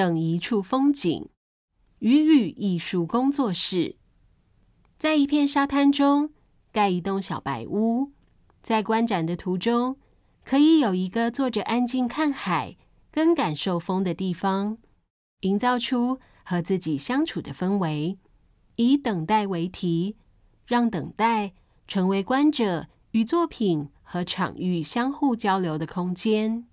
等一处风景，鱼语艺术工作室在一片沙滩中盖一栋小白屋，在观展的途中，可以有一个坐着安静看海跟感受风的地方，营造出和自己相处的氛围。以等待为题，让等待成为观者与作品和场域相互交流的空间。